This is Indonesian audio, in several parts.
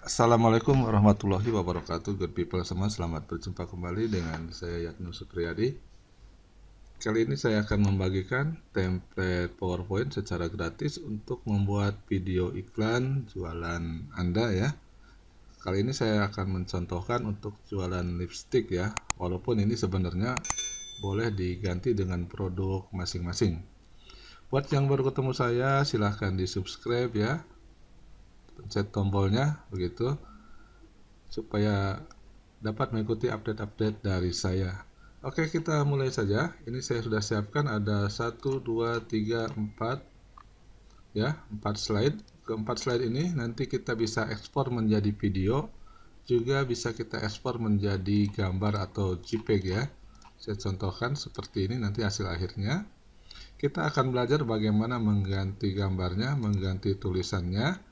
Assalamualaikum warahmatullahi wabarakatuh Good people semua selamat berjumpa kembali dengan saya Yatnu Supriyadi Kali ini saya akan membagikan template powerpoint secara gratis untuk membuat video iklan jualan anda ya Kali ini saya akan mencontohkan untuk jualan lipstick ya Walaupun ini sebenarnya boleh diganti dengan produk masing-masing Buat yang baru ketemu saya silahkan di subscribe ya pencet tombolnya begitu supaya dapat mengikuti update-update dari saya. Oke, kita mulai saja. Ini saya sudah siapkan ada 1 2 3 4 ya, 4 slide. Keempat slide ini nanti kita bisa ekspor menjadi video, juga bisa kita ekspor menjadi gambar atau JPEG ya. Saya contohkan seperti ini nanti hasil akhirnya. Kita akan belajar bagaimana mengganti gambarnya, mengganti tulisannya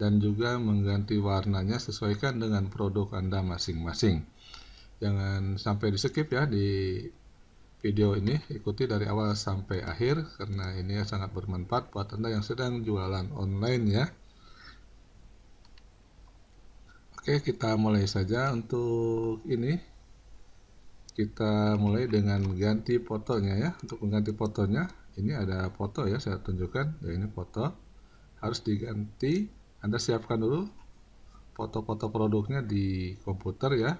dan juga mengganti warnanya sesuaikan dengan produk Anda masing-masing. Jangan sampai di skip ya di video ini, ikuti dari awal sampai akhir karena ini sangat bermanfaat buat Anda yang sedang jualan online ya. Oke, kita mulai saja untuk ini. Kita mulai dengan ganti fotonya ya. Untuk mengganti fotonya, ini ada foto ya saya tunjukkan. Ya ini foto harus diganti anda siapkan dulu foto-foto produknya di komputer ya.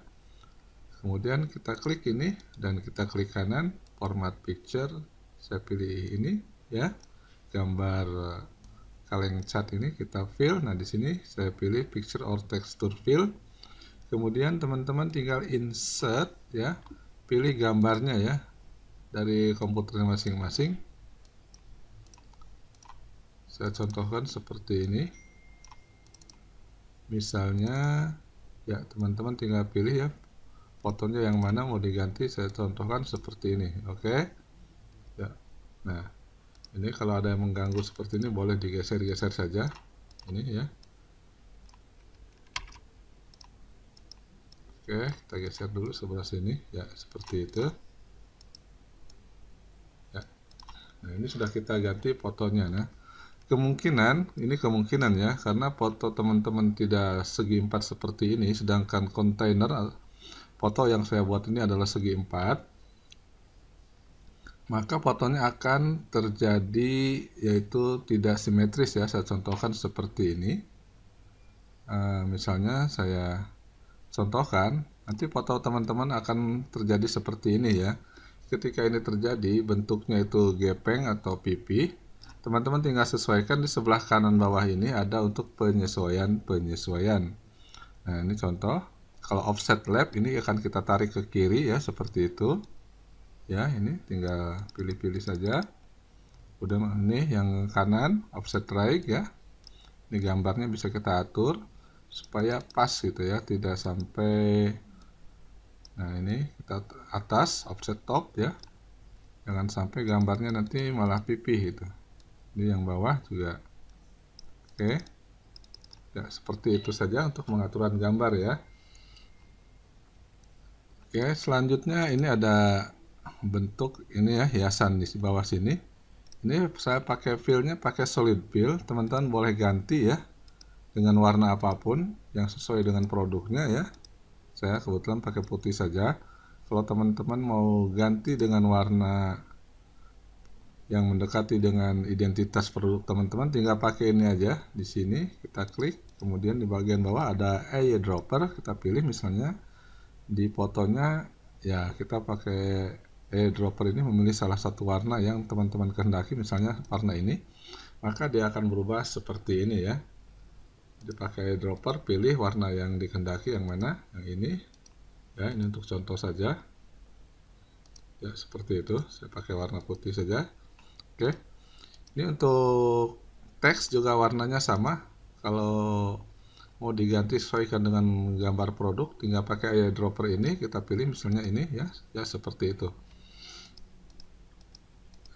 Kemudian kita klik ini dan kita klik kanan format picture. Saya pilih ini ya. Gambar kaleng cat ini kita fill. Nah, di sini saya pilih picture or texture fill. Kemudian teman-teman tinggal insert ya. Pilih gambarnya ya dari komputernya masing-masing. Saya contohkan seperti ini misalnya ya teman-teman tinggal pilih ya fotonya yang mana mau diganti saya contohkan seperti ini oke okay? ya nah ini kalau ada yang mengganggu seperti ini boleh digeser-geser saja ini ya oke okay, kita geser dulu sebelah sini ya seperti itu ya nah ini sudah kita ganti fotonya nah kemungkinan ini kemungkinan ya karena foto teman-teman tidak segi empat seperti ini sedangkan kontainer foto yang saya buat ini adalah segi empat maka fotonya akan terjadi yaitu tidak simetris ya saya contohkan seperti ini e, misalnya saya contohkan nanti foto teman-teman akan terjadi seperti ini ya ketika ini terjadi bentuknya itu gepeng atau pipih. Teman-teman tinggal sesuaikan di sebelah kanan bawah ini ada untuk penyesuaian-penyesuaian. Nah, ini contoh. Kalau offset lab ini akan kita tarik ke kiri ya, seperti itu. Ya, ini tinggal pilih-pilih saja. Udah ini yang kanan, offset right ya. Ini gambarnya bisa kita atur supaya pas gitu ya, tidak sampai Nah ini kita atas offset top ya jangan sampai gambarnya nanti malah pipih gitu ini yang bawah juga oke ya seperti itu saja untuk pengaturan gambar ya oke selanjutnya ini ada bentuk ini ya hiasan di bawah sini ini saya pakai fillnya pakai solid fill teman-teman boleh ganti ya dengan warna apapun yang sesuai dengan produknya ya saya kebetulan pakai putih saja kalau teman-teman mau ganti dengan warna yang mendekati dengan identitas produk teman-teman tinggal pakai ini aja di sini kita klik kemudian di bagian bawah ada eyedropper kita pilih misalnya di fotonya ya kita pakai eyedropper ini memilih salah satu warna yang teman-teman kehendaki misalnya warna ini maka dia akan berubah seperti ini ya dipakai eyedropper pilih warna yang dikehendaki yang mana yang ini ya ini untuk contoh saja ya seperti itu saya pakai warna putih saja Oke. Ini untuk teks juga warnanya sama. Kalau mau diganti sesuaikan dengan gambar produk, tinggal pakai eyedropper ini, kita pilih misalnya ini ya, ya seperti itu.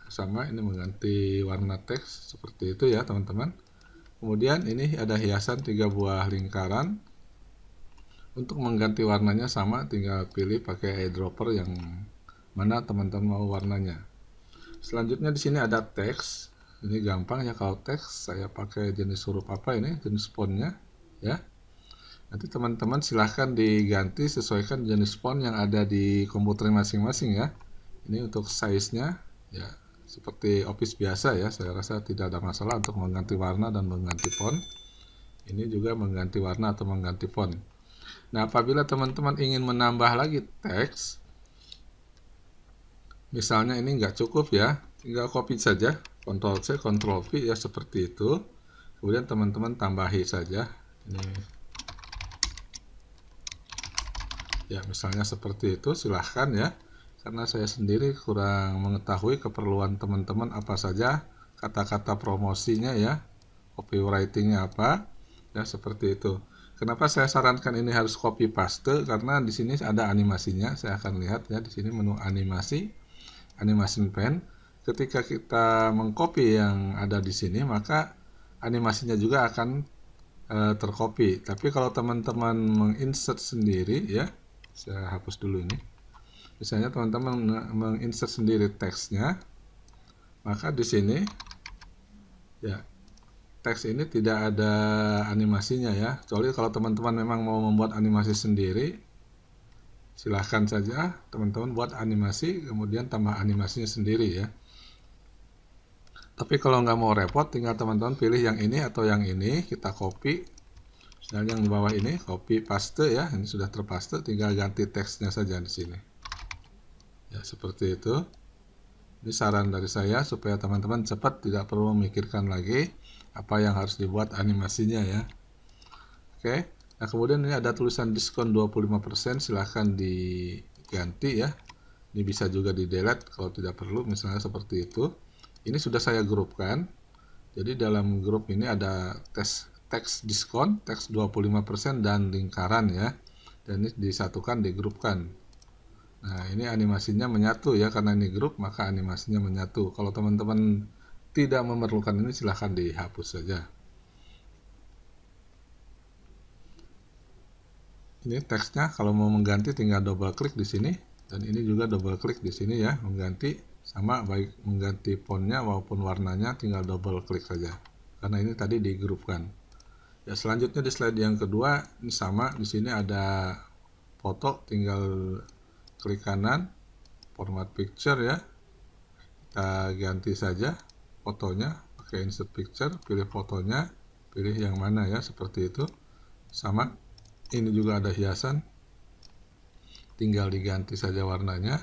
Sama ini mengganti warna teks seperti itu ya, teman-teman. Kemudian ini ada hiasan tiga buah lingkaran. Untuk mengganti warnanya sama, tinggal pilih pakai eyedropper yang mana teman-teman mau warnanya. Selanjutnya di sini ada teks. Ini gampang ya kalau teks saya pakai jenis huruf apa ini, jenis fontnya ya. Nanti teman-teman silahkan diganti sesuaikan jenis font yang ada di komputer masing-masing ya. Ini untuk size-nya ya seperti office biasa ya. Saya rasa tidak ada masalah untuk mengganti warna dan mengganti font. Ini juga mengganti warna atau mengganti font. Nah, apabila teman-teman ingin menambah lagi teks, misalnya ini nggak cukup ya tinggal copy saja Ctrl C Ctrl V ya seperti itu kemudian teman-teman tambahi saja ini ya misalnya seperti itu silahkan ya karena saya sendiri kurang mengetahui keperluan teman-teman apa saja kata-kata promosinya ya copywritingnya apa ya seperti itu kenapa saya sarankan ini harus copy paste karena di sini ada animasinya saya akan lihat ya di sini menu animasi animation pen ketika kita mengcopy yang ada di sini maka animasinya juga akan e, tercopy tapi kalau teman-teman menginsert sendiri ya saya hapus dulu ini misalnya teman-teman menginsert sendiri teksnya maka di sini ya teks ini tidak ada animasinya ya kecuali kalau teman-teman memang mau membuat animasi sendiri silahkan saja teman-teman buat animasi kemudian tambah animasinya sendiri ya tapi kalau nggak mau repot tinggal teman-teman pilih yang ini atau yang ini kita copy dan yang di bawah ini copy paste ya ini sudah terpaste tinggal ganti teksnya saja di sini ya seperti itu ini saran dari saya supaya teman-teman cepat tidak perlu memikirkan lagi apa yang harus dibuat animasinya ya oke okay. Nah, kemudian ini ada tulisan diskon 25%, silahkan diganti ya. Ini bisa juga di delete kalau tidak perlu, misalnya seperti itu. Ini sudah saya grupkan. Jadi dalam grup ini ada teks, teks diskon, teks 25% dan lingkaran ya. Dan ini disatukan, digrupkan. Nah, ini animasinya menyatu ya karena ini grup maka animasinya menyatu. Kalau teman-teman tidak memerlukan ini silahkan dihapus saja. ini teksnya kalau mau mengganti tinggal double klik di sini dan ini juga double klik di sini ya mengganti sama baik mengganti fontnya maupun warnanya tinggal double klik saja karena ini tadi digrupkan ya selanjutnya di slide yang kedua ini sama di sini ada foto tinggal klik kanan format picture ya kita ganti saja fotonya pakai insert picture pilih fotonya pilih yang mana ya seperti itu sama ini juga ada hiasan tinggal diganti saja warnanya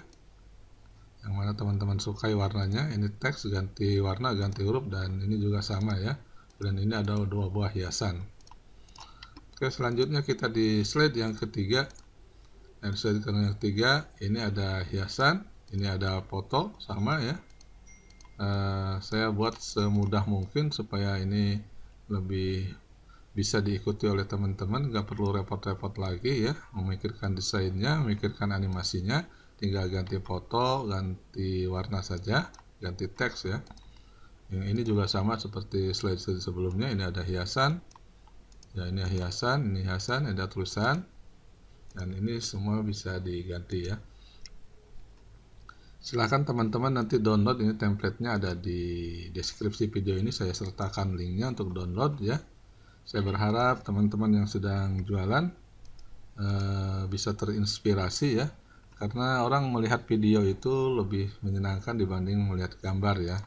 yang mana teman-teman sukai warnanya ini teks ganti warna ganti huruf dan ini juga sama ya dan ini ada dua buah hiasan oke selanjutnya kita di slide yang ketiga dan slide yang ketiga ini ada hiasan ini ada foto sama ya uh, saya buat semudah mungkin supaya ini lebih bisa diikuti oleh teman-teman nggak perlu repot-repot lagi ya memikirkan desainnya memikirkan animasinya tinggal ganti foto ganti warna saja ganti teks ya yang ini juga sama seperti slide sebelumnya ini ada hiasan ya ini hiasan ini hiasan ada tulisan dan ini semua bisa diganti ya silahkan teman-teman nanti download ini templatenya ada di deskripsi video ini saya sertakan linknya untuk download ya saya berharap teman-teman yang sedang jualan uh, bisa terinspirasi ya, karena orang melihat video itu lebih menyenangkan dibanding melihat gambar ya.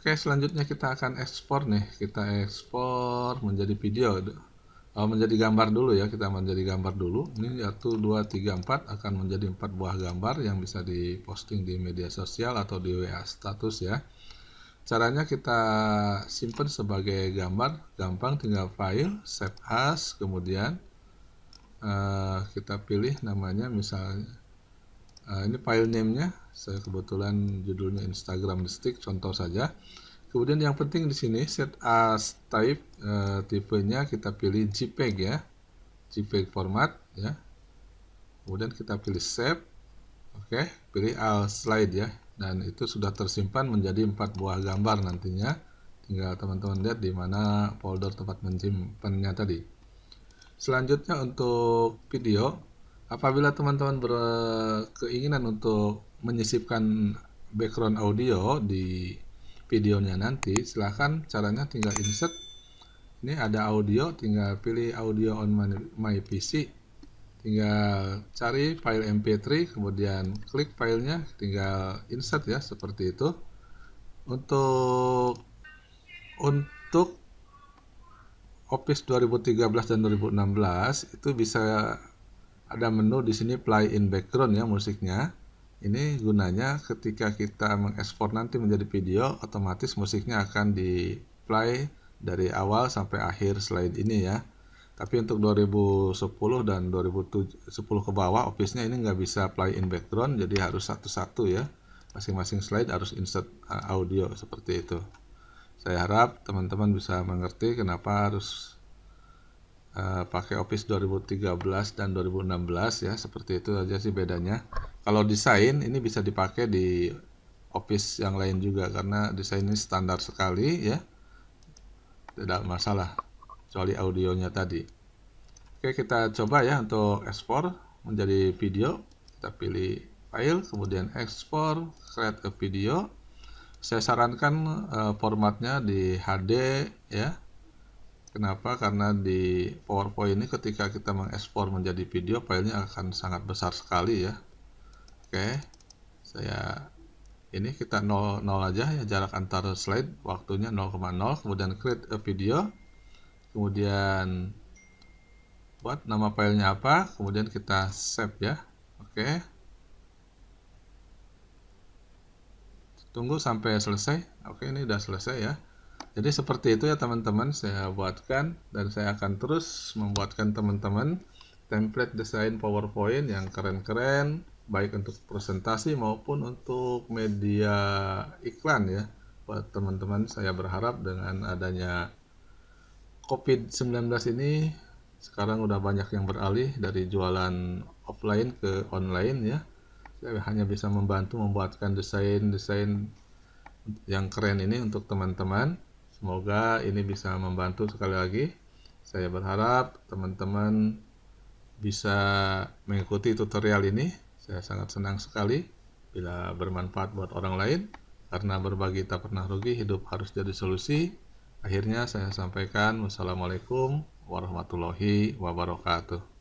Oke, selanjutnya kita akan ekspor nih. Kita ekspor menjadi video oh, menjadi gambar dulu ya kita menjadi gambar dulu ini 1 2 3 4 akan menjadi empat buah gambar yang bisa diposting di media sosial atau di WA status ya Caranya kita simpan sebagai gambar, gampang tinggal file, save as, kemudian uh, kita pilih namanya misalnya uh, eh, ini file name-nya saya kebetulan judulnya Instagram stick contoh saja. Kemudian yang penting di sini set as type uh, tipenya kita pilih JPEG ya, JPEG format ya. Kemudian kita pilih save, oke, okay. pilih all slide ya, dan itu sudah tersimpan menjadi empat buah gambar nantinya tinggal teman-teman lihat di mana folder tempat menyimpannya tadi selanjutnya untuk video apabila teman-teman berkeinginan untuk menyisipkan background audio di videonya nanti silahkan caranya tinggal insert ini ada audio tinggal pilih audio on my, my PC tinggal cari file mp3 kemudian klik filenya tinggal insert ya seperti itu untuk untuk Office 2013 dan 2016 itu bisa ada menu di sini play in background ya musiknya ini gunanya ketika kita mengekspor nanti menjadi video otomatis musiknya akan di play dari awal sampai akhir slide ini ya tapi untuk 2010 dan 2010 ke bawah Office nya ini nggak bisa play in background jadi harus satu-satu ya masing-masing slide harus insert uh, audio seperti itu saya harap teman-teman bisa mengerti kenapa harus uh, pakai Office 2013 dan 2016 ya seperti itu aja sih bedanya kalau desain ini bisa dipakai di Office yang lain juga karena desain ini standar sekali ya tidak masalah kecuali audionya tadi. Oke, kita coba ya untuk ekspor menjadi video. Kita pilih file, kemudian ekspor, create a video. Saya sarankan uh, formatnya di HD ya. Kenapa? Karena di PowerPoint ini ketika kita mengekspor menjadi video, filenya akan sangat besar sekali ya. Oke, saya ini kita nol aja ya jarak antar slide waktunya 0,0 kemudian create a video kemudian buat nama filenya apa kemudian kita save ya oke okay. tunggu sampai selesai oke okay, ini sudah selesai ya jadi seperti itu ya teman-teman saya buatkan dan saya akan terus membuatkan teman-teman template desain powerpoint yang keren-keren baik untuk presentasi maupun untuk media iklan ya buat teman-teman saya berharap dengan adanya COVID-19 ini sekarang udah banyak yang beralih dari jualan offline ke online ya. Saya hanya bisa membantu membuatkan desain-desain yang keren ini untuk teman-teman. Semoga ini bisa membantu sekali lagi. Saya berharap teman-teman bisa mengikuti tutorial ini. Saya sangat senang sekali bila bermanfaat buat orang lain karena berbagi tak pernah rugi, hidup harus jadi solusi. Akhirnya saya sampaikan Wassalamualaikum warahmatullahi wabarakatuh.